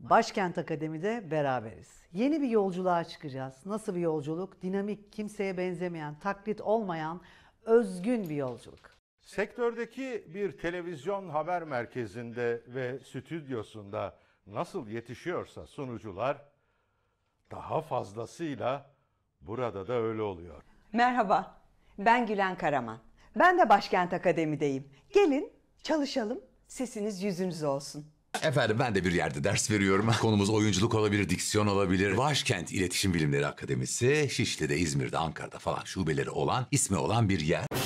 Başkent Akademi'de beraberiz. Yeni bir yolculuğa çıkacağız. Nasıl bir yolculuk? Dinamik, kimseye benzemeyen, taklit olmayan, özgün bir yolculuk. Sektördeki bir televizyon haber merkezinde ve stüdyosunda nasıl yetişiyorsa sunucular daha fazlasıyla burada da öyle oluyor. Merhaba, ben Gülen Karaman. Ben de Başkent Akademi'deyim. Gelin çalışalım, sesiniz yüzünüz olsun. Efendim ben de bir yerde ders veriyorum. Konumuz oyunculuk olabilir, diksiyon olabilir. Başkent İletişim Bilimleri Akademisi Şişli'de, İzmir'de, Ankara'da falan şubeleri olan, ismi olan bir yer.